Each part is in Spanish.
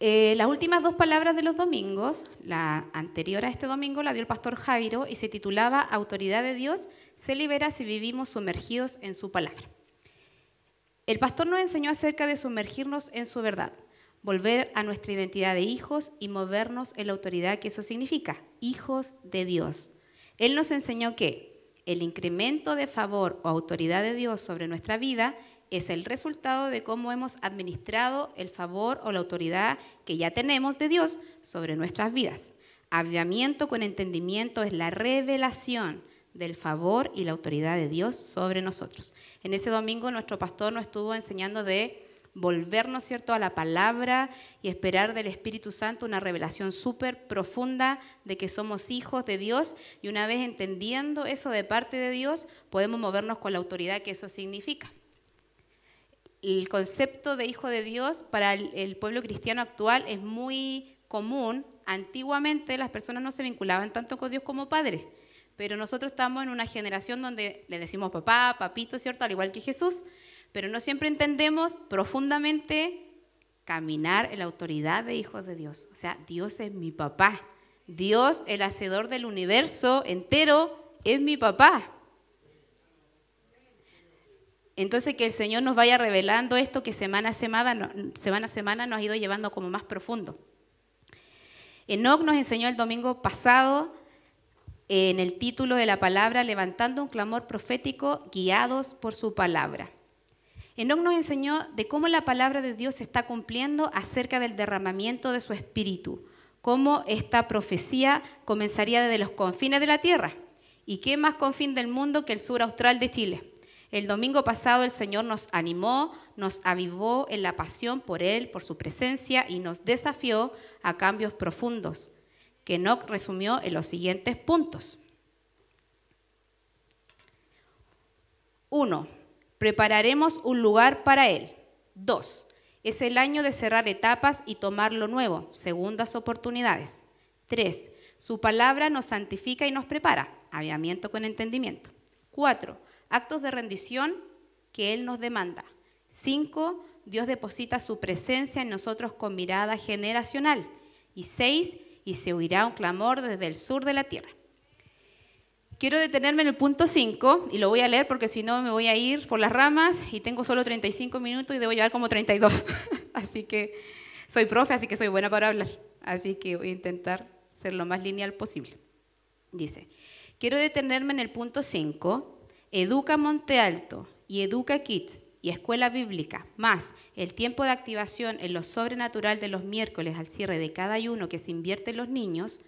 Eh, las últimas dos palabras de los domingos, la anterior a este domingo la dio el pastor Jairo y se titulaba Autoridad de Dios se libera si vivimos sumergidos en su palabra. El pastor nos enseñó acerca de sumergirnos en su verdad, volver a nuestra identidad de hijos y movernos en la autoridad que eso significa, hijos de Dios. Él nos enseñó que el incremento de favor o autoridad de Dios sobre nuestra vida es el resultado de cómo hemos administrado el favor o la autoridad que ya tenemos de Dios sobre nuestras vidas. Aviamiento con entendimiento es la revelación del favor y la autoridad de Dios sobre nosotros. En ese domingo nuestro pastor nos estuvo enseñando de volvernos, ¿cierto?, a la palabra y esperar del Espíritu Santo una revelación súper profunda de que somos hijos de Dios y una vez entendiendo eso de parte de Dios, podemos movernos con la autoridad que eso significa el concepto de hijo de Dios para el, pueblo cristiano actual es muy común. Antiguamente las personas no se vinculaban tanto con Dios como padres, pero nosotros estamos en una generación donde le decimos papá, papito, ¿cierto? Al igual que Jesús, pero no siempre entendemos profundamente caminar en la autoridad de hijos de Dios. O sea, Dios es mi papá. Dios, el hacedor del universo entero, es mi papá. Entonces que el Señor nos vaya revelando esto que semana a semana, semana a semana nos ha ido llevando como más profundo. Enoch nos enseñó el domingo pasado en el título de la palabra, levantando un clamor profético guiados por su palabra. Enoch nos enseñó de cómo la palabra de Dios se está cumpliendo acerca del derramamiento de su espíritu, cómo esta profecía comenzaría desde los confines de la tierra. ¿Y qué más confín del mundo que el sur austral de Chile? El domingo pasado el Señor nos animó, nos avivó en la pasión por Él, por su presencia y nos desafió a cambios profundos, que no resumió en los siguientes puntos. 1. Prepararemos un lugar para Él. 2. Es el año de cerrar etapas y tomar lo nuevo, segundas oportunidades. 3. Su palabra nos santifica y nos prepara, aviamiento con entendimiento. 4 actos de rendición que Él nos demanda. Cinco, Dios deposita su presencia en nosotros con mirada generacional. Y seis, y se oirá un clamor desde el sur de la tierra. Quiero detenerme en el punto 5 y lo voy a leer porque si no me voy a ir por las ramas y tengo solo 35 minutos y debo llevar como 32. así que soy profe, así que soy buena para hablar. Así que voy a intentar ser lo más lineal posible. Dice, quiero detenerme en el punto 5 Educa Monte Alto y Educa Kit y Escuela Bíblica, más el tiempo de activación en lo sobrenatural de los miércoles al cierre de cada uno que se invierte en los niños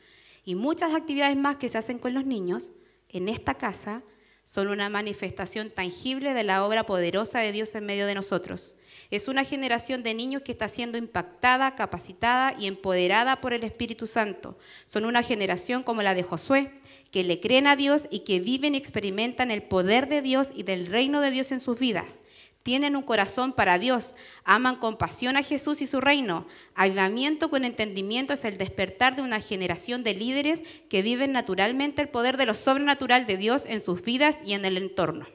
y muchas actividades más que se hacen con los niños, en esta casa son una manifestación tangible de la obra poderosa de Dios en medio de nosotros. Es una generación de niños que está siendo impactada, capacitada y empoderada por el Espíritu Santo. Son una generación como la de Josué, que le creen a Dios y que viven y experimentan el poder de Dios y del reino de Dios en sus vidas tienen un corazón para Dios, aman con pasión a Jesús y su reino. Ayudamiento con entendimiento es el despertar de una generación de líderes que viven naturalmente el poder de lo sobrenatural de Dios en sus vidas y en el entorno.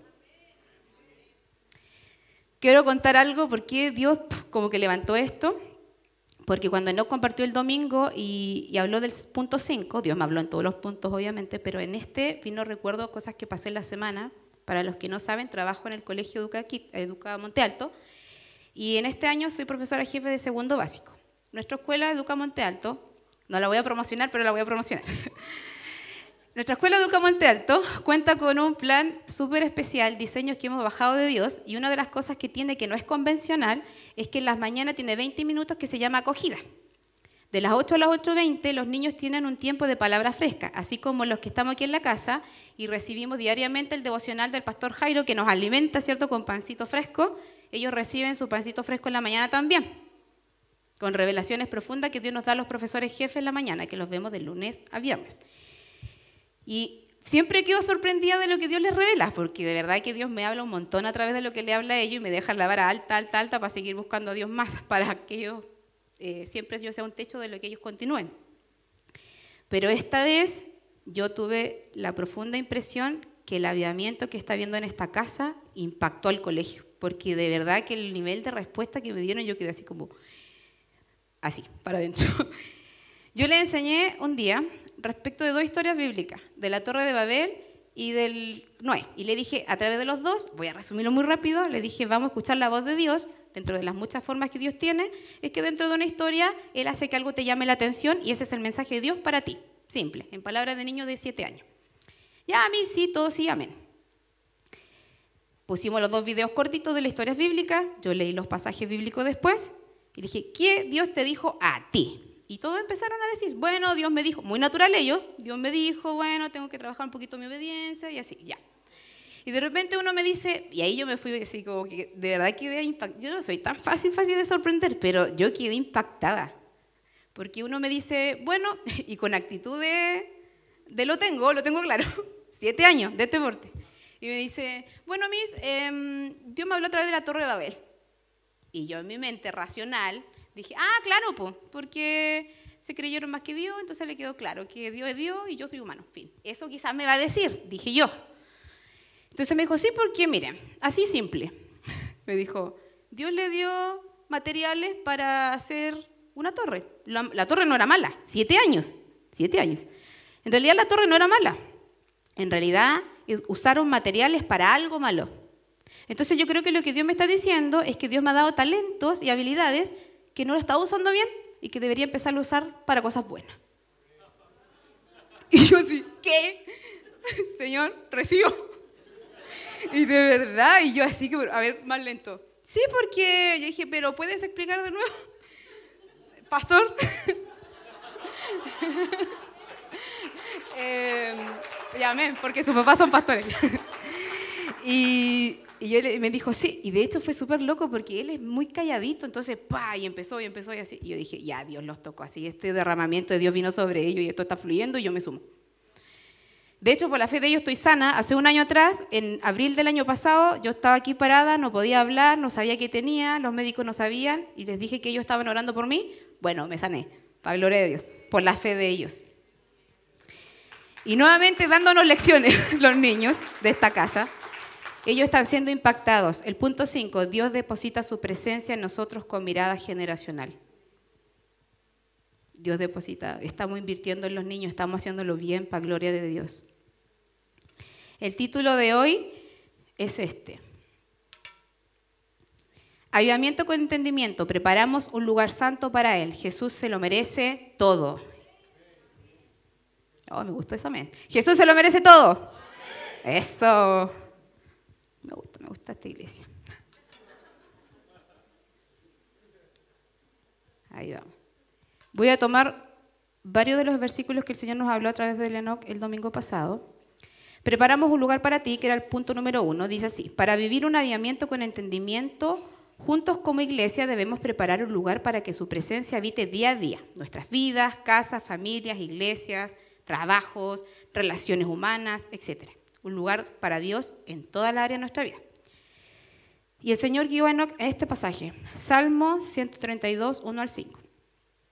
Quiero contar algo, porque Dios como que levantó esto? Porque cuando no compartió el domingo y, habló del punto 5, Dios me habló en todos los puntos obviamente, pero en este vino recuerdo cosas que pasé la semana para los que no saben, trabajo en el Colegio Educa, Educa eh, Monte Alto y en este año soy profesora jefe de segundo básico. Nuestra escuela Educa Monte Alto, no la voy a promocionar, pero la voy a promocionar. Nuestra escuela Educa Monte Alto cuenta con un plan súper especial, diseños que hemos bajado de Dios, y una de las cosas que tiene que no es convencional es que en las mañanas tiene 20 minutos que se llama acogida. De las 8 a las 8.20 los niños tienen un tiempo de palabra fresca, así como los que estamos aquí en la casa y recibimos diariamente el devocional del pastor Jairo que nos alimenta, ¿cierto?, con pancito fresco. Ellos reciben su pancito fresco en la mañana también, con revelaciones profundas que Dios nos da a los profesores jefes en la mañana, que los vemos de lunes a viernes. Y siempre quedo sorprendida de lo que Dios les revela, porque de verdad que Dios me habla un montón a través de lo que le habla a ellos y me deja la vara alta, alta, alta para seguir buscando a Dios más para que yo eh, siempre yo sea un techo de lo que ellos continúen. Pero esta vez yo tuve la profunda impresión que el avivamiento que está viendo en esta casa impactó al colegio, porque de verdad que el nivel de respuesta que me dieron yo quedé así como, así, para adentro. Yo le enseñé un día respecto de dos historias bíblicas, de la Torre de Babel y del Noé. Y le dije, a través de los dos, voy a resumirlo muy rápido, le dije, vamos a escuchar la voz de Dios dentro de las muchas formas que Dios tiene, es que dentro de una historia Él hace que algo te llame la atención y ese es el mensaje de Dios para ti. Simple, en palabras de niño de siete años. Ya a mí sí, todos sí, amén. Pusimos los dos videos cortitos de la historia bíblica, yo leí los pasajes bíblicos después y dije, ¿qué Dios te dijo a ti? Y todos empezaron a decir, bueno, Dios me dijo, muy natural ellos, Dios me dijo, bueno, tengo que trabajar un poquito mi obediencia y así, ya. Y de repente uno me dice, y ahí yo me fui así como que de verdad quedé impactada. Yo no soy tan fácil, fácil de sorprender, pero yo quedé impactada. Porque uno me dice, bueno, y con actitud de, lo tengo, lo tengo claro, siete años de este porte. Y me dice, bueno, Miss, Dios em, me habló a través de la Torre de Babel. Y yo en mi mente racional dije, ah, claro, po, porque se creyeron más que Dios, entonces le quedó claro que Dios es Dios y yo soy humano. en Fin. Eso quizás me va a decir, dije yo. Entonces me dijo, sí, porque mire, así simple. Me dijo, Dios le dio materiales para hacer una torre. La, torre no era mala, siete años, siete años. En realidad la torre no era mala. En realidad usaron materiales para algo malo. Entonces yo creo que lo que Dios me está diciendo es que Dios me ha dado talentos y habilidades que no lo estaba usando bien y que debería empezar a usar para cosas buenas. Y yo así, ¿qué? Señor, recibo. Y de verdad, y yo así que, a ver, más lento. Sí, porque yo dije, pero ¿puedes explicar de nuevo? Pastor. eh, porque sus papás son pastores. y, yo me dijo, sí, y de hecho fue súper loco porque él es muy calladito, entonces, pa, y empezó, y empezó, y así. Y yo dije, ya, Dios los tocó, así, este derramamiento de Dios vino sobre ellos y esto está fluyendo y yo me sumo. De hecho, por la fe de ellos estoy sana. Hace un año atrás, en abril del año pasado, yo estaba aquí parada, no podía hablar, no sabía qué tenía, los médicos no sabían y les dije que ellos estaban orando por mí. Bueno, me sané, para gloria de Dios, por la fe de ellos. Y nuevamente dándonos lecciones los niños de esta casa. Ellos están siendo impactados. El punto 5, Dios deposita su presencia en nosotros con mirada generacional. Dios deposita. Estamos invirtiendo en los niños, estamos haciéndolo bien para gloria de Dios. El título de hoy es este. Ayudamiento con entendimiento. Preparamos un lugar santo para Él. Jesús se lo merece todo. Oh, me gustó esa amén. Jesús se lo merece todo. Eso. Me gusta, me gusta esta iglesia. Ahí vamos. Voy a tomar varios de los versículos que el Señor nos habló a través de Enoch el domingo pasado. Preparamos un lugar para ti, que era el punto número uno. Dice así, para vivir un aviamiento con entendimiento, juntos como iglesia debemos preparar un lugar para que su presencia habite día a día. Nuestras vidas, casas, familias, iglesias, trabajos, relaciones humanas, etc. Un lugar para Dios en toda la área de nuestra vida. Y el Señor guió a Enoch a este pasaje, Salmo 132, 1 al 5.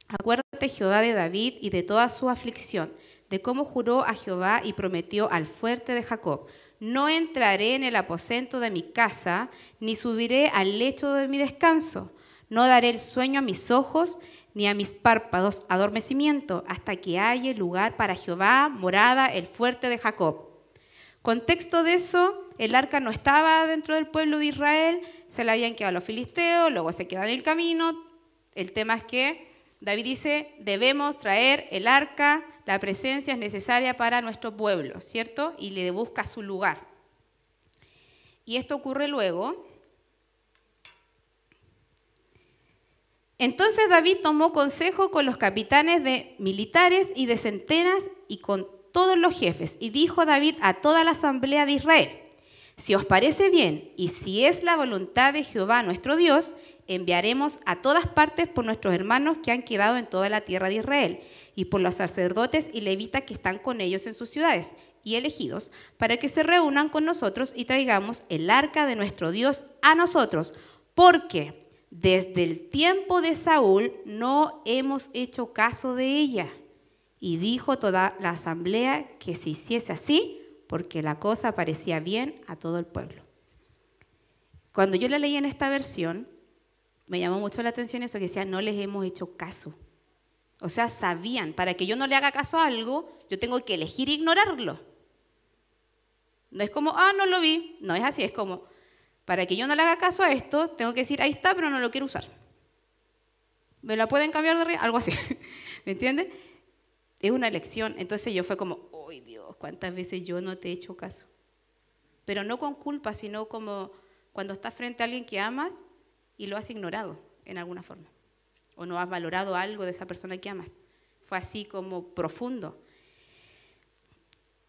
Acuérdate Jehová de David y de toda su aflicción, de cómo juró a Jehová y prometió al fuerte de Jacob, no entraré en el aposento de mi casa, ni subiré al lecho de mi descanso, no daré el sueño a mis ojos, ni a mis párpados adormecimiento, hasta que haya lugar para Jehová, morada, el fuerte de Jacob. Contexto de eso, el arca no estaba dentro del pueblo de Israel, se la habían quedado los filisteos, luego se quedaron en el camino. El tema es que David dice, debemos traer el arca, la presencia es necesaria para nuestro pueblo, ¿cierto? Y le busca su lugar. Y esto ocurre luego. Entonces David tomó consejo con los capitanes de militares y de centenas y con todos los jefes, y dijo David a toda la asamblea de Israel, si os parece bien y si es la voluntad de Jehová nuestro Dios, enviaremos a todas partes por nuestros hermanos que han quedado en toda la tierra de Israel, y por los sacerdotes y levitas que están con ellos en sus ciudades, y elegidos, para que se reúnan con nosotros y traigamos el arca de nuestro Dios a nosotros, porque desde el tiempo de Saúl no hemos hecho caso de ella. Y dijo toda la asamblea que se hiciese así, porque la cosa parecía bien a todo el pueblo. Cuando yo la leí en esta versión, me llamó mucho la atención eso que decía, no les hemos hecho caso. O sea, sabían, para que yo no le haga caso a algo, yo tengo que elegir ignorarlo. No es como, ah, no lo vi. No es así, es como, para que yo no le haga caso a esto, tengo que decir, ahí está, pero no lo quiero usar. ¿Me la pueden cambiar de arriba? Algo así. ¿Me entienden? Es una elección. Entonces yo fue como, ¡ay Dios! ¿Cuántas veces yo no te he hecho caso? Pero no con culpa, sino como cuando estás frente a alguien que amas y lo has ignorado en alguna forma. O no has valorado algo de esa persona que amas. Fue así como profundo.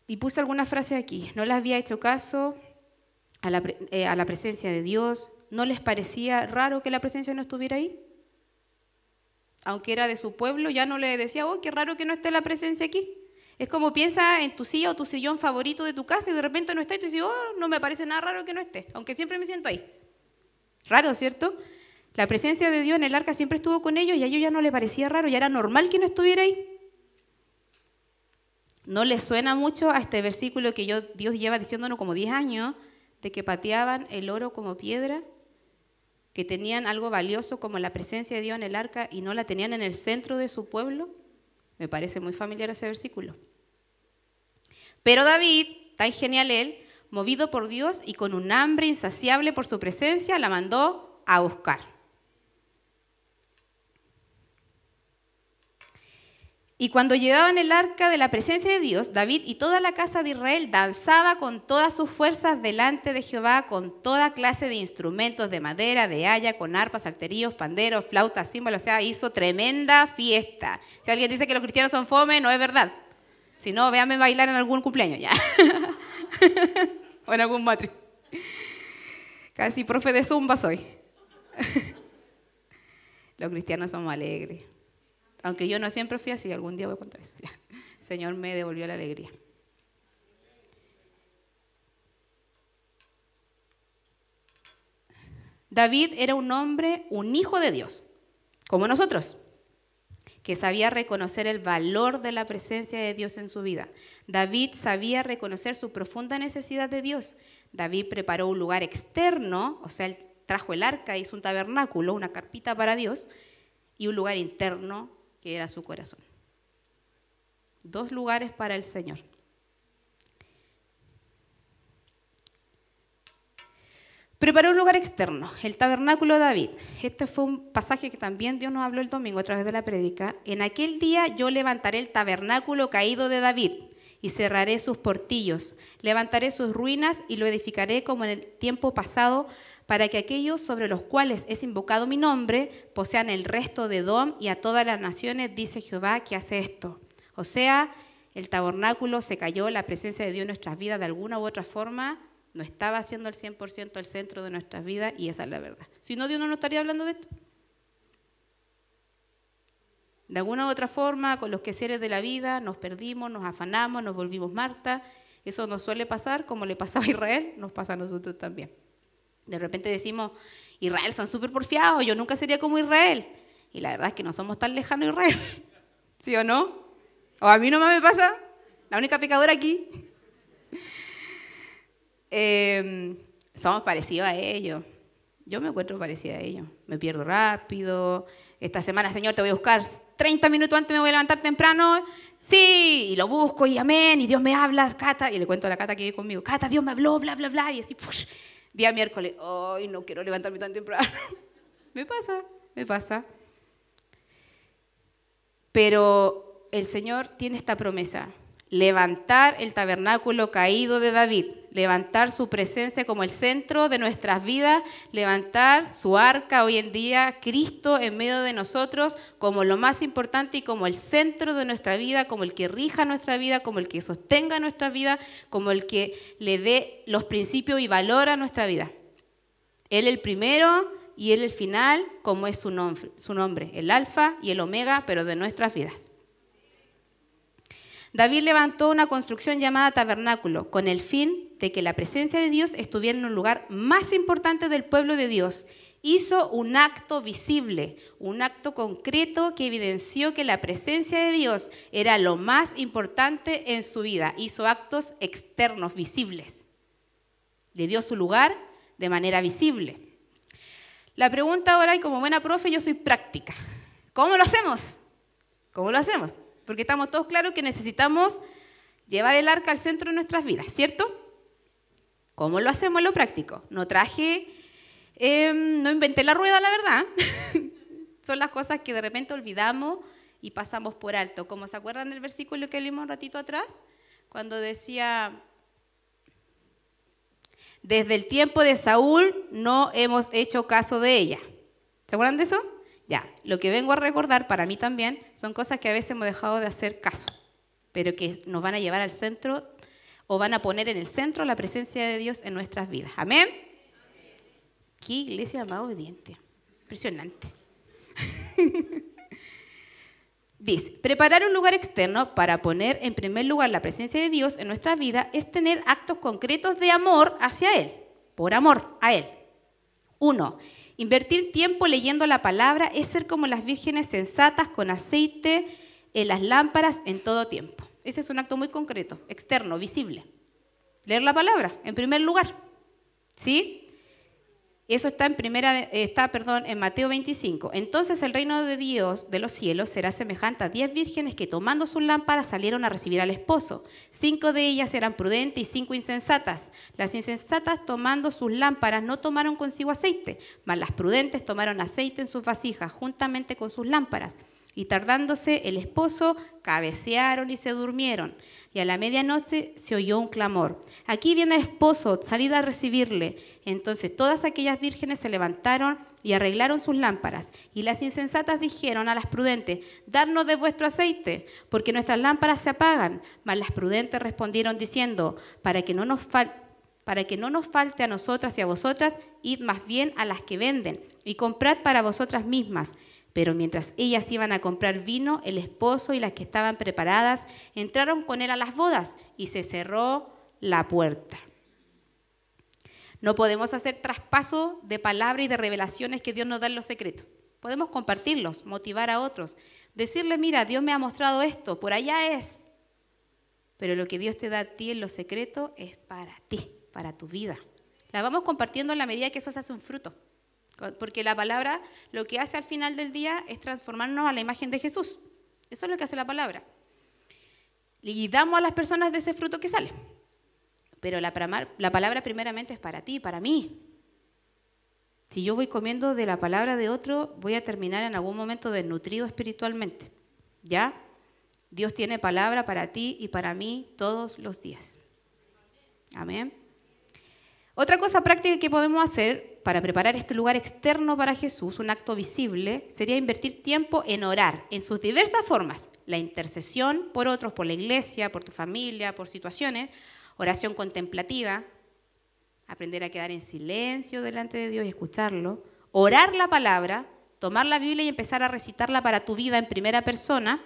Y puse alguna frase aquí. No le había hecho caso eh, a la, presencia de Dios. ¿No les parecía raro que la presencia no estuviera ahí? Aunque era de su pueblo, ya no le decía, oh, qué raro que no esté la presencia aquí. Es como piensa en tu silla o tu sillón favorito de tu casa y de repente no está y te dices, oh, no me parece nada raro que no esté, aunque siempre me siento ahí. Raro, ¿cierto? La presencia de Dios en el arca siempre estuvo con ellos y a ellos ya no les parecía raro, ya era normal que no estuviera ahí. ¿No les suena mucho a este versículo que yo, Dios lleva diciéndonos como 10 años de que pateaban el oro como piedra? Que tenían algo valioso como la presencia de Dios en el arca y no la tenían en el centro de su pueblo. Me parece muy familiar ese versículo. Pero David, tan genial él, movido por Dios y con un hambre insaciable por su presencia, la mandó a buscar. Y cuando llegaban el arca de la presencia de Dios, David y toda la casa de Israel danzaba con todas sus fuerzas delante de Jehová, con toda clase de instrumentos de madera, de haya, con arpas, salteríos, panderos, flautas, símbolos. O sea, hizo tremenda fiesta. Si alguien dice que los cristianos son fome, no es verdad. Si no, véanme bailar en algún cumpleaños ya. o en algún matri. Casi profe de zumba soy. Los cristianos somos alegres. Aunque yo no siempre fui así, algún día voy a contar eso. El Señor me devolvió la alegría. David era un hombre, un hijo de Dios, como nosotros que sabía reconocer el valor de la presencia de Dios en su vida. David sabía reconocer su profunda necesidad de Dios. David preparó un lugar externo, o sea, trajo el arca, hizo un tabernáculo, una carpita para Dios, y un lugar interno que era su corazón. Dos lugares para el Señor. Preparó un lugar externo, el tabernáculo de David. Este fue un pasaje que también Dios nos habló el domingo a través de la prédica. En aquel día yo levantaré el tabernáculo caído de David y cerraré sus portillos, levantaré sus ruinas y lo edificaré como en el tiempo pasado, para que aquellos sobre los cuales es invocado mi nombre posean el resto de Dom y a todas las naciones, dice Jehová que hace esto. O sea, el tabernáculo se cayó, la presencia de Dios en nuestras vidas de alguna u otra forma no estaba haciendo al 100% el centro de nuestras vidas y esa es la verdad. Si no, Dios no nos estaría hablando de esto. De alguna u otra forma, con los quehaceres de la vida, nos perdimos, nos afanamos, nos volvimos Marta. Eso nos suele pasar, como le pasaba a Israel, nos pasa a nosotros también. De repente decimos, Israel son súper porfiados, yo nunca sería como Israel. Y la verdad es que no somos tan lejanos Israel. ¿Sí o no? ¿O a mí no me pasa? La única pecadora aquí. Em, somos parecidos a ellos. Yo me encuentro parecida a ellos. Me pierdo rápido. Esta semana, Señor, te voy a buscar 30 minutos antes, me voy a levantar temprano. Sí, y lo busco y amén. Y Dios me habla, Cata. Y le cuento a la Cata que vive conmigo. Cata, Dios me habló, bla, bla, bla. Y así, push, día miércoles. Ay, no quiero levantarme tan temprano. me pasa, me pasa. Pero el Señor tiene esta promesa levantar el tabernáculo caído de David, levantar su presencia como el centro de nuestras vidas, levantar su arca hoy en día, Cristo en medio de nosotros como lo más importante y como el centro de nuestra vida, como el que rija nuestra vida, como el que sostenga nuestra vida, como el que le dé los principios y valor a nuestra vida. Él el primero y Él el final, como es su nombre, su nombre el alfa y el omega, pero de nuestras vidas. David levantó una construcción llamada tabernáculo con el fin de que la presencia de Dios estuviera en un lugar más importante del pueblo de Dios. Hizo un acto visible, un acto concreto que evidenció que la presencia de Dios era lo más importante en su vida. Hizo actos externos, visibles. Le dio su lugar de manera visible. La pregunta ahora, y como buena profe, yo soy práctica. ¿Cómo lo hacemos? ¿Cómo lo hacemos? Porque estamos todos claros que necesitamos llevar el arca al centro de nuestras vidas, ¿cierto? ¿Cómo lo hacemos en lo práctico? No traje, em, no inventé la rueda, la verdad. Son las cosas que de repente olvidamos y pasamos por alto. ¿cómo se acuerdan del versículo que leímos un ratito atrás, cuando decía, desde el tiempo de Saúl no hemos hecho caso de ella. ¿Se acuerdan de eso? Ya, lo que vengo a recordar para mí también son cosas que a veces hemos dejado de hacer caso, pero que nos van a llevar al centro o van a poner en el centro la presencia de Dios en nuestras vidas. Amén. Qué iglesia más obediente. Impresionante. Dice, preparar un lugar externo para poner en primer lugar la presencia de Dios en nuestra vida es tener actos concretos de amor hacia Él, por amor a Él. Uno, Invertir tiempo leyendo la palabra es ser como las vírgenes sensatas con aceite en las lámparas en todo tiempo. Ese es un acto muy concreto, externo, visible. Leer la palabra, en primer lugar. ¿Sí? eso eh, está perdón, en Mateo 25. Entonces el reino de Dios de los cielos será semejante a diez vírgenes que tomando sus lámparas salieron a recibir al esposo. Cinco de ellas eran prudentes y cinco insensatas. Las insensatas tomando sus lámparas no tomaron consigo aceite, mas las prudentes tomaron aceite en sus vasijas juntamente con sus lámparas. Y tardándose el esposo, cabecearon y se durmieron. Y a la medianoche se oyó un clamor. Aquí viene el esposo, salid a recibirle. Entonces todas aquellas vírgenes se levantaron y arreglaron sus lámparas. Y las insensatas dijeron a las prudentes, darnos de vuestro aceite, porque nuestras lámparas se apagan. Mas las prudentes respondieron diciendo, para que no nos falte para que no nos falte a nosotras y a vosotras, id más bien a las que venden y comprad para vosotras mismas pero mientras ellas iban a comprar vino, el esposo y las que estaban preparadas entraron con él a las bodas y se cerró la puerta. No podemos hacer traspaso de palabra y de revelaciones que Dios nos da en los secretos. Podemos compartirlos, motivar a otros, decirle, mira, Dios me ha mostrado esto, por allá es. Pero lo que Dios te da a ti en los secretos es para ti, para tu vida. La vamos compartiendo en la medida que eso se hace un fruto. Porque la palabra lo que hace al final del día es transformarnos a la imagen de Jesús. Eso es lo que hace la palabra. Y damos a las personas de ese fruto que sale. Pero la, la palabra primeramente es para ti, para mí. Si yo voy comiendo de la palabra de otro, voy a terminar en algún momento desnutrido espiritualmente. ¿Ya? Dios tiene palabra para ti y para mí todos los días. Amén. Otra cosa práctica que podemos hacer para preparar este lugar externo para Jesús, un acto visible, sería invertir tiempo en orar en sus diversas formas. La intercesión por otros, por la iglesia, por tu familia, por situaciones, oración contemplativa, aprender a quedar en silencio delante de Dios y escucharlo, orar la palabra, tomar la Biblia y empezar a recitarla para tu vida en primera persona,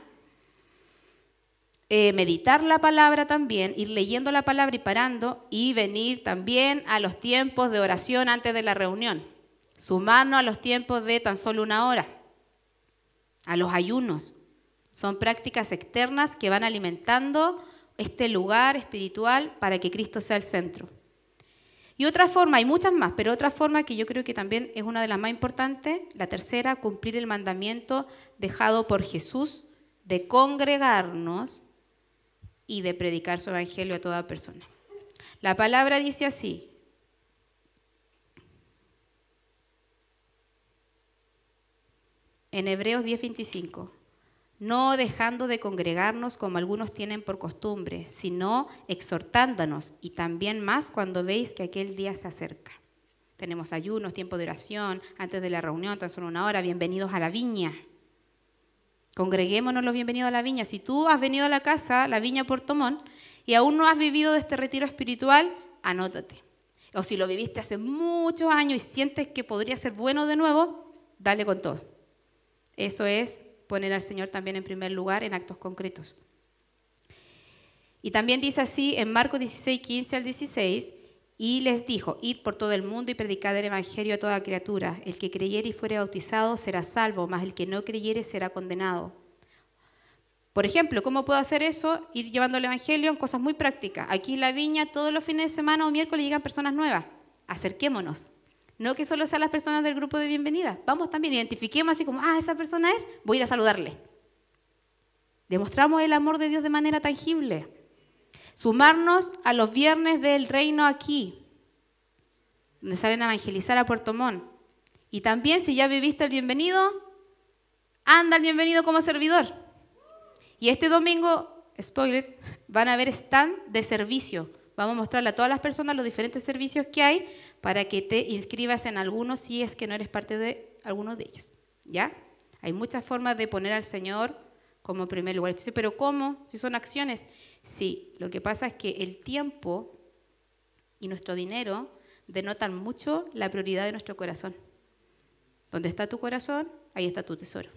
eh, meditar la palabra también, ir leyendo la palabra y parando y venir también a los tiempos de oración antes de la reunión, sumarnos a los tiempos de tan solo una hora, a los ayunos. Son prácticas externas que van alimentando este lugar espiritual para que Cristo sea el centro. Y otra forma, hay muchas más, pero otra forma que yo creo que también es una de las más importantes, la tercera, cumplir el mandamiento dejado por Jesús de congregarnos y de predicar su evangelio a toda persona. La palabra dice así. En Hebreos 10:25, no dejando de congregarnos como algunos tienen por costumbre, sino exhortándonos y también más cuando veis que aquel día se acerca. Tenemos ayunos, tiempo de oración, antes de la reunión, tan solo una hora, bienvenidos a la viña. Congreguémonos los bienvenidos a la viña. Si tú has venido a la casa, la viña Portomón, y aún no has vivido de este retiro espiritual, anótate. O si lo viviste hace muchos años y sientes que podría ser bueno de nuevo, dale con todo. Eso es poner al Señor también en primer lugar en actos concretos. Y también dice así en Marcos 16, 15 al 16, y les dijo, id por todo el mundo y predicad el Evangelio a toda criatura. El que creyere y fuere bautizado será salvo, mas el que no creyere será condenado. Por ejemplo, ¿cómo puedo hacer eso? Ir llevando el Evangelio en cosas muy prácticas. Aquí en la viña, todos los fines de semana o miércoles llegan personas nuevas. Acerquémonos. No que solo sean las personas del grupo de bienvenida. Vamos también, identifiquemos así como, ah, esa persona es, voy a ir a saludarle. Demostramos el amor de Dios de manera tangible. Sumarnos a los viernes del reino aquí, donde salen a evangelizar a Puerto Montt. Y también, si ya viviste el bienvenido, anda el bienvenido como servidor. Y este domingo, spoiler, van a haber stand de servicio. Vamos a mostrarle a todas las personas los diferentes servicios que hay para que te inscribas en alguno si es que no eres parte de alguno de ellos. ¿Ya? Hay muchas formas de poner al Señor como primer lugar. Pero ¿cómo? Si son acciones. Sí, lo que pasa es que el tiempo y nuestro dinero denotan mucho la prioridad de nuestro corazón. Donde está tu corazón, ahí está tu tesoro.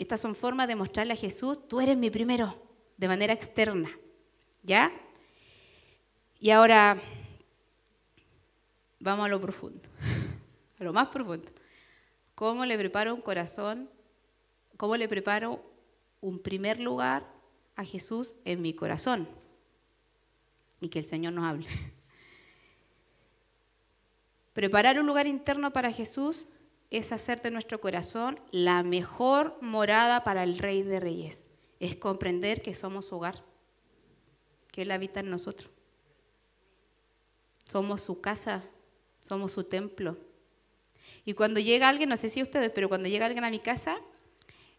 Estas son formas de mostrarle a Jesús, tú eres mi primero, de manera externa. ¿Ya? Y ahora vamos a lo profundo, a lo más profundo. ¿Cómo le preparo un corazón ¿Cómo le preparo un primer lugar a Jesús en mi corazón? Y que el Señor nos hable. Preparar un lugar interno para Jesús es hacer de nuestro corazón la mejor morada para el Rey de Reyes. Es comprender que somos su hogar, que Él habita en nosotros. Somos su casa, somos su templo. Y cuando llega alguien, no sé si ustedes, pero cuando llega alguien a mi casa,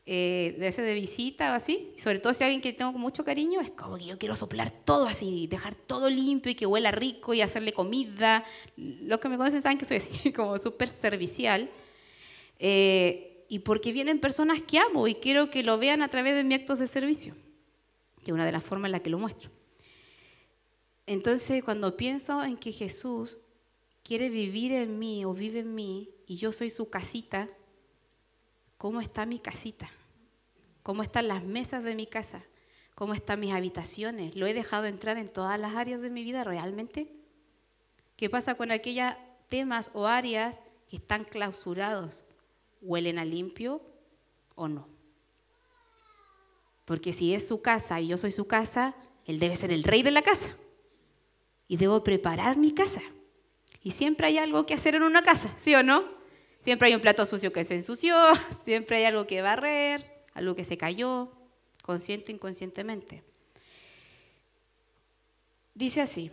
eh, de ese de visita o así, sobre todo si alguien que tengo mucho cariño, es como que yo quiero soplar todo así, dejar todo limpio y que huela rico y hacerle comida. Los que me conocen saben que soy así, como súper servicial. Eh, y porque vienen personas que amo y quiero que lo vean a través de mis actos de servicio, que es una de las formas en la que lo muestro. Entonces, cuando pienso en que Jesús quiere vivir en mí o vive en mí y yo soy su casita, ¿cómo está mi casita? cómo están las mesas de mi casa, cómo están mis habitaciones. ¿Lo he dejado entrar en todas las áreas de mi vida realmente? ¿Qué pasa con aquellos temas o áreas que están clausurados? ¿Huelen a limpio o no? Porque si es su casa y yo soy su casa, él debe ser el rey de la casa. Y debo preparar mi casa. Y siempre hay algo que hacer en una casa, ¿sí o no? Siempre hay un plato sucio que se ensució, siempre hay algo que barrer, algo que se cayó, consciente o inconscientemente. Dice así,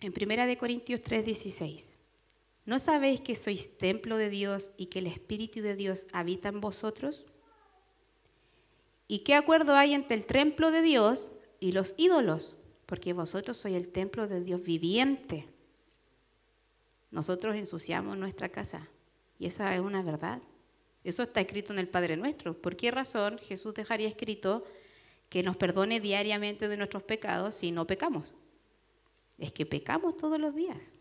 en 1 Corintios 3:16, ¿no sabéis que sois templo de Dios y que el Espíritu de Dios habita en vosotros? ¿Y qué acuerdo hay entre el templo de Dios y los ídolos? Porque vosotros sois el templo de Dios viviente. Nosotros ensuciamos nuestra casa y esa es una verdad. Eso está escrito en el Padre Nuestro. ¿Por qué razón Jesús dejaría escrito que nos perdone diariamente de nuestros pecados si no pecamos? Es que pecamos todos los días,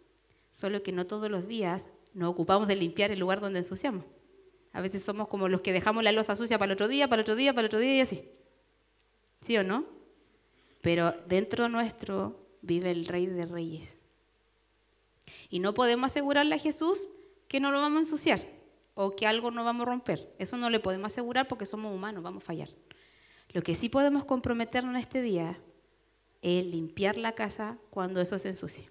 solo que no todos los días nos ocupamos de limpiar el lugar donde ensuciamos. A veces somos como los que dejamos la losa sucia para el otro día, para el otro día, para el otro día y así. ¿Sí o no? Pero dentro nuestro vive el Rey de Reyes. Y no podemos asegurarle a Jesús que no lo vamos a ensuciar o que algo no vamos a romper. Eso no le podemos asegurar porque somos humanos, vamos a fallar. Lo que sí podemos comprometernos en este día es limpiar la casa cuando eso se ensucie.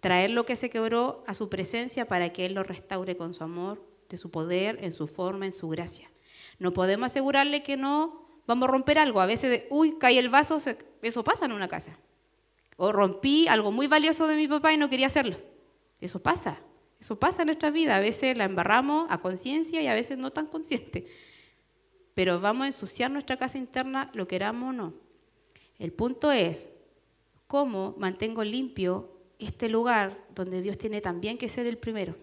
Traer lo que se quebró a su presencia para que Él lo restaure con su amor, de su poder, en su forma, en su gracia. No podemos asegurarle que no vamos a romper algo. A veces, uy, cae el vaso, eso pasa en una casa. O rompí algo muy valioso de mi papá y no quería hacerlo. Eso pasa. Eso pasa en nuestra vida, a veces la embarramos a conciencia y a veces no tan consciente. Pero vamos a ensuciar nuestra casa interna, lo queramos o no. El punto es, ¿cómo mantengo limpio este lugar donde Dios tiene también que ser el primero?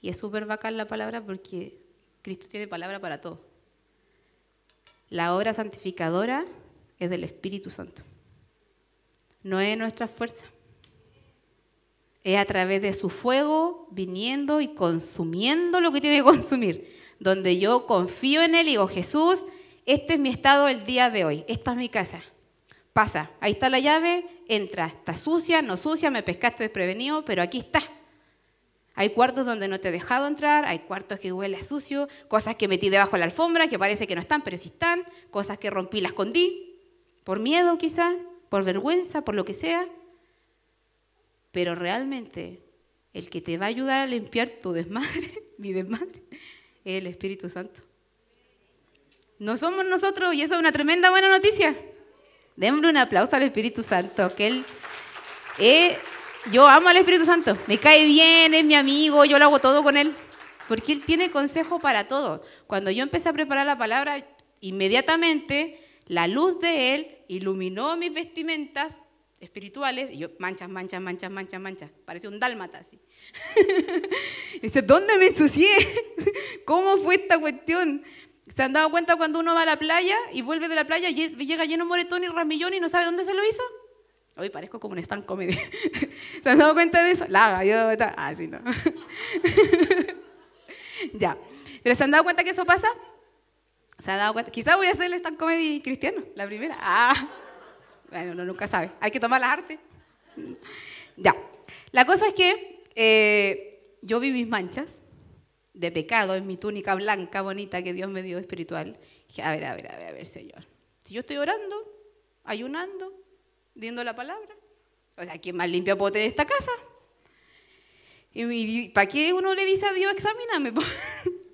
Y es súper bacán la palabra porque Cristo tiene palabra para todo. La obra santificadora es del Espíritu Santo, no es nuestra fuerza es a través de su fuego viniendo y consumiendo lo que tiene que consumir, donde yo confío en Él y digo, Jesús, este es mi estado el día de hoy, esta es mi casa. Pasa, ahí está la llave, entra, está sucia, no sucia, me pescaste desprevenido, pero aquí está. Hay cuartos donde no te he dejado entrar, hay cuartos que huele a sucio, cosas que metí debajo de la alfombra, que parece que no están, pero sí están, cosas que rompí, las escondí, por miedo quizás, por vergüenza, por lo que sea. Pero realmente el que te va a ayudar a limpiar tu desmadre, mi desmadre, es el Espíritu Santo. No somos nosotros y eso es una tremenda buena noticia. Démosle un aplauso al Espíritu Santo, que él... Eh, yo amo al Espíritu Santo, me cae bien, es mi amigo, yo lo hago todo con él, porque él tiene consejo para todo. Cuando yo empecé a preparar la palabra, inmediatamente la luz de él iluminó mis vestimentas espirituales, y yo, manchas, manchas, manchas, manchas, manchas, parece un dálmata así. Dice, ¿dónde me ensucié? ¿Cómo fue esta cuestión? ¿Se han dado cuenta cuando uno va a la playa y vuelve de la playa y llega lleno moretón y ramillón y no sabe dónde se lo hizo? Hoy parezco como un stand comedy. ¿Se han dado cuenta de eso? Laga, yo, ah, sí, no. ya. ¿Pero se han dado cuenta que eso pasa? ¿Se han dado cuenta? Quizá voy a hacer el stand comedy cristiano, la primera. Ah. Bueno, uno nunca sabe. Hay que tomar la arte. Ya. La cosa es que eh, yo vi mis manchas de pecado en mi túnica blanca bonita que Dios me dio espiritual. Dije, a ver, a ver, a ver, a ver, Señor. Si yo estoy orando, ayunando, diendo la palabra, o sea, ¿quién más limpia pote de esta casa? ¿Y para qué uno le dice a Dios, examíname?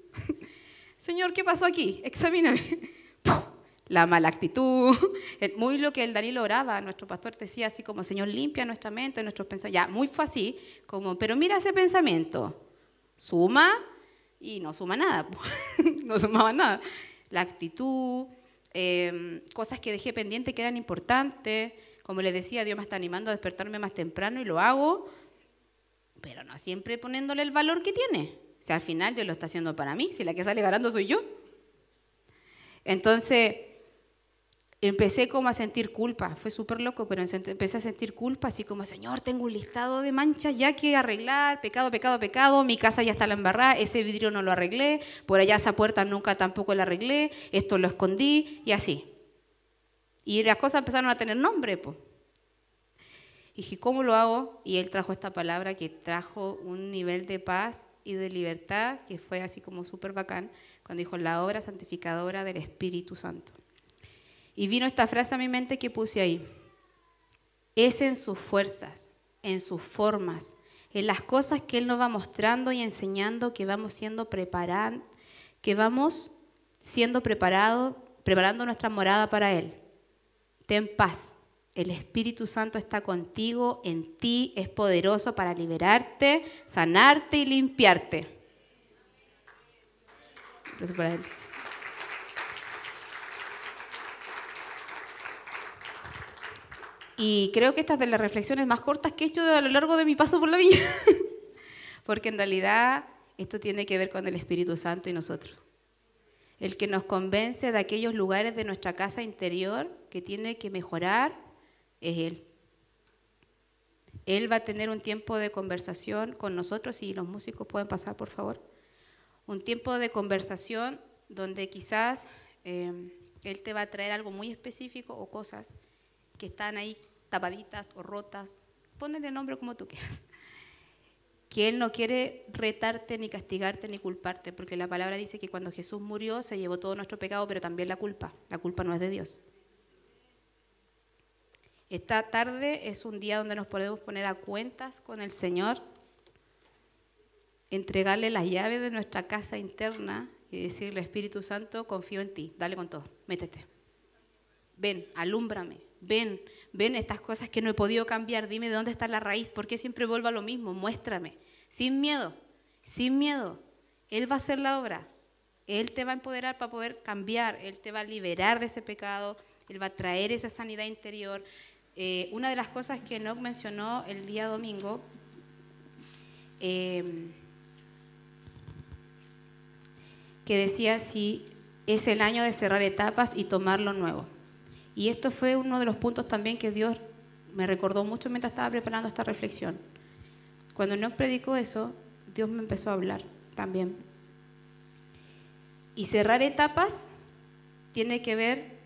Señor, ¿qué pasó aquí? Examíname la mala actitud, eh, muy lo que el Danilo oraba, nuestro pastor decía así como, Señor, limpia nuestra mente, nuestros pensamientos, ya, muy fue así, como, pero mira ese pensamiento, suma y no suma nada, no sumaba nada. La actitud, em, cosas que dejé pendiente que eran importantes, como le decía, Dios me está animando a despertarme más temprano y lo hago, pero no siempre poniéndole el valor que tiene. Si al final Dios lo está haciendo para mí, si la que sale ganando soy yo. Entonces, empecé como a sentir culpa, fue súper loco, pero empecé a sentir culpa, así como, Señor, tengo un listado de manchas ya que arreglar, pecado, pecado, pecado, mi casa ya está la embarrada, ese vidrio no lo arreglé, por allá esa puerta nunca tampoco la arreglé, esto lo escondí y así. Y las cosas empezaron a tener nombre, pues. Y dije, ¿cómo lo hago? Y él trajo esta palabra que trajo un nivel de paz y de libertad que fue así como súper bacán, cuando dijo la obra santificadora del Espíritu Santo. Y vino esta frase a mi mente que puse ahí. Es en sus fuerzas, en sus formas, en las cosas que Él nos va mostrando y enseñando que vamos siendo preparados, que vamos siendo preparados, preparando nuestra morada para Él. Ten paz. El Espíritu Santo está contigo, en ti, es poderoso para liberarte, sanarte y limpiarte. Y creo que estas de las reflexiones más cortas que he hecho a lo largo de mi paso por la vida. Porque en realidad esto tiene que ver con el Espíritu Santo y nosotros. El que nos convence de aquellos lugares de nuestra casa interior que tiene que mejorar es Él. Él va a tener un tiempo de conversación con nosotros, y los músicos pueden pasar, por favor. Un tiempo de conversación donde quizás eh, Él te va a traer algo muy específico o cosas que están ahí tapaditas o rotas, ponle el nombre como tú quieras. Que Él no quiere retarte, ni castigarte, ni culparte, porque la palabra dice que cuando Jesús murió se llevó todo nuestro pecado, pero también la culpa. La culpa no es de Dios. Esta tarde es un día donde nos podemos poner a cuentas con el Señor, entregarle las llaves de nuestra casa interna y decirle, Espíritu Santo, confío en ti, dale con todo, métete. Ven, alúmbrame, ven, ven estas cosas que no he podido cambiar, dime de dónde está la raíz, por qué siempre vuelvo a lo mismo, muéstrame, sin miedo, sin miedo. Él va a hacer la obra, Él te va a empoderar para poder cambiar, Él te va a liberar de ese pecado, Él va a traer esa sanidad interior. Eh, una de las cosas que no mencionó el día domingo, eh, que decía así es el año de cerrar etapas y tomar lo nuevo. Y esto fue uno de los puntos también que Dios me recordó mucho mientras estaba preparando esta reflexión. Cuando nos predicó eso, Dios me empezó a hablar también. Y cerrar etapas tiene que ver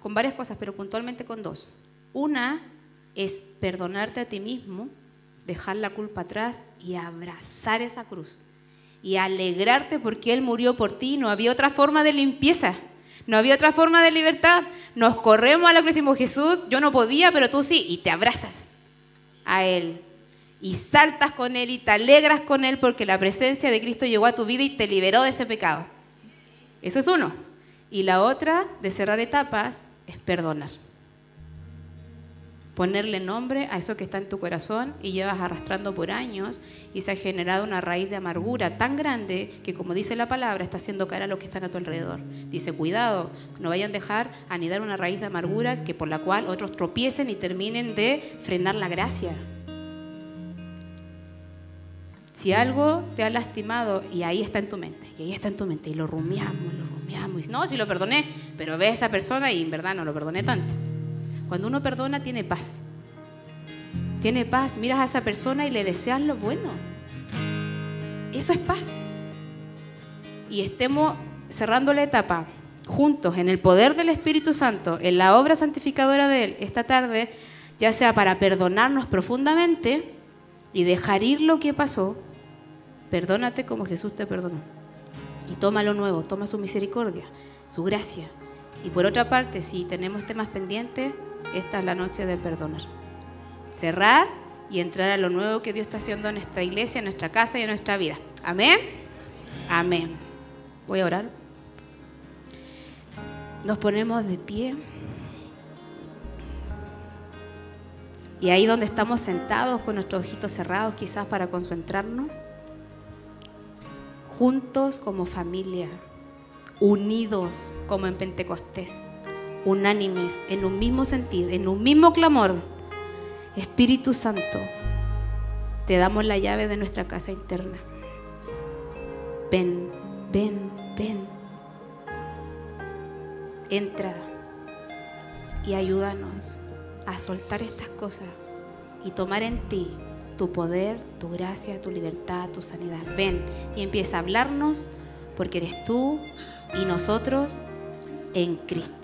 con varias cosas, pero puntualmente con dos. Una es perdonarte a ti mismo, dejar la culpa atrás y abrazar esa cruz. Y alegrarte porque Él murió por ti, no había otra forma de limpieza. No había otra forma de libertad. Nos corremos a la cruz y decimos, Jesús, yo no podía, pero tú sí, y te abrazas a Él. Y saltas con Él y te alegras con Él porque la presencia de Cristo llegó a tu vida y te liberó de ese pecado. Eso es uno. Y la otra, de cerrar etapas, es perdonar ponerle nombre a eso que está en tu corazón y llevas arrastrando por años y se ha generado una raíz de amargura tan grande que como dice la palabra está haciendo cara a los que están a tu alrededor. Dice, cuidado, no vayan a dejar anidar una raíz de amargura que por la cual otros tropiecen y terminen de frenar la gracia. Si algo te ha lastimado y ahí está en tu mente, y ahí está en tu mente, y lo rumiamos, lo rumiamos, y no, si lo perdoné, pero ve a esa persona y en verdad no lo perdoné tanto. Cuando uno perdona tiene paz. Tiene paz, miras a esa persona y le deseas lo bueno. Eso es paz. Y estemos cerrando la etapa juntos en el poder del Espíritu Santo, en la obra santificadora de Él esta tarde, ya sea para perdonarnos profundamente y dejar ir lo que pasó, perdónate como Jesús te perdonó. Y toma lo nuevo, toma su misericordia, su gracia. Y por otra parte, si tenemos temas pendientes, esta es la noche de perdonar. Cerrar y entrar a lo nuevo que Dios está haciendo en nuestra iglesia, en nuestra casa y en nuestra vida. Amén. Amén. Voy a orar. Nos ponemos de pie. Y ahí donde estamos sentados con nuestros ojitos cerrados quizás para concentrarnos, juntos como familia, unidos como en Pentecostés unánimes, en un mismo sentir, en un mismo clamor. Espíritu Santo, te damos la llave de nuestra casa interna. Ven, ven, ven. Entra y ayúdanos a soltar estas cosas y tomar en ti tu poder, tu gracia, tu libertad, tu sanidad. Ven y empieza a hablarnos porque eres tú y nosotros en Cristo.